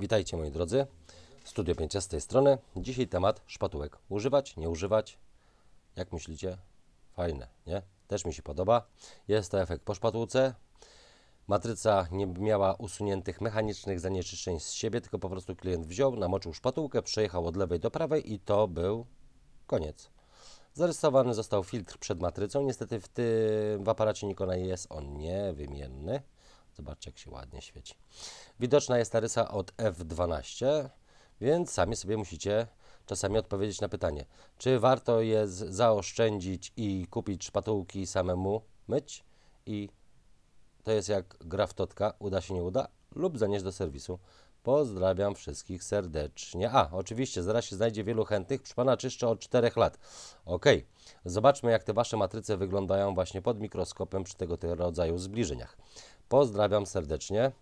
Witajcie moi drodzy, Studio 5 z tej strony. Dzisiaj temat szpatułek. Używać, nie używać? Jak myślicie? Fajne, nie? Też mi się podoba. Jest to efekt po szpatułce. Matryca nie miała usuniętych mechanicznych zanieczyszczeń z siebie, tylko po prostu klient wziął, namoczył szpatułkę, przejechał od lewej do prawej i to był koniec. Zarysowany został filtr przed matrycą. Niestety w tym w aparacie Nikona jest on niewymienny. Zobaczcie, jak się ładnie świeci. Widoczna jest ta rysa od F12, więc sami sobie musicie czasami odpowiedzieć na pytanie, czy warto je zaoszczędzić i kupić szpatułki samemu myć i to jest jak gra w totka, uda się nie uda, lub zanieść do serwisu. Pozdrawiam wszystkich serdecznie. A, oczywiście, zaraz się znajdzie wielu chętnych. Przypana czyszczę od 4 lat. Ok, zobaczmy jak te Wasze matryce wyglądają właśnie pod mikroskopem przy tego rodzaju zbliżeniach. Pozdrawiam serdecznie.